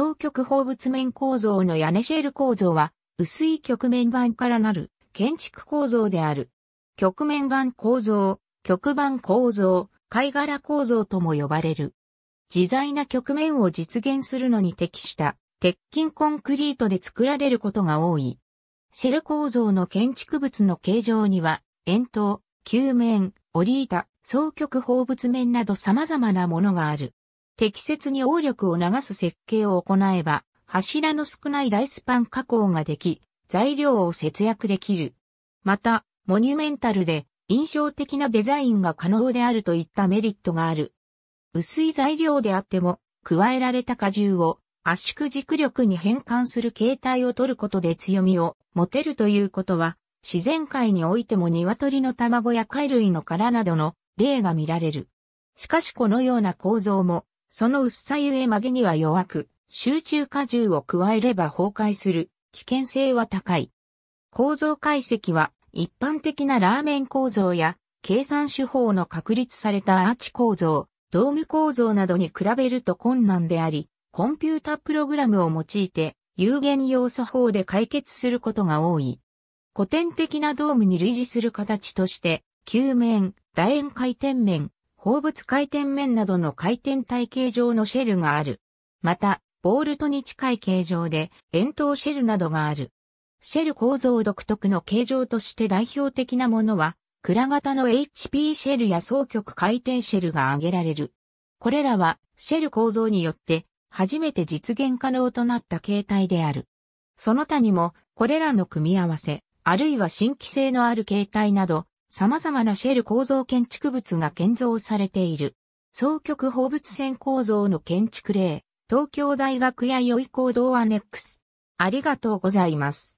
双極放物面構造の屋根シェル構造は、薄い曲面板からなる建築構造である。曲面板構造、曲板構造、貝殻構造とも呼ばれる。自在な曲面を実現するのに適した鉄筋コンクリートで作られることが多い。シェル構造の建築物の形状には、円筒、球面、折り板、双極放物面など様々なものがある。適切に応力を流す設計を行えば、柱の少ない大スパン加工ができ、材料を節約できる。また、モニュメンタルで印象的なデザインが可能であるといったメリットがある。薄い材料であっても、加えられた荷重を圧縮軸力に変換する形態を取ることで強みを持てるということは、自然界においても鶏の卵や貝類の殻などの例が見られる。しかしこのような構造もその薄さゆえ曲げには弱く、集中荷重を加えれば崩壊する危険性は高い。構造解析は一般的なラーメン構造や計算手法の確立されたアーチ構造、ドーム構造などに比べると困難であり、コンピュータプログラムを用いて有限要素法で解決することが多い。古典的なドームに類似する形として、球面、楕円回転面、放物回転面などの回転体形状のシェルがある。また、ボールトに近い形状で円筒シェルなどがある。シェル構造独特の形状として代表的なものは、クラ型の HP シェルや双極回転シェルが挙げられる。これらは、シェル構造によって、初めて実現可能となった形態である。その他にも、これらの組み合わせ、あるいは新規性のある形態など、様々なシェル構造建築物が建造されている。双極放物線構造の建築例、東京大学や良い行動アネックス。ありがとうございます。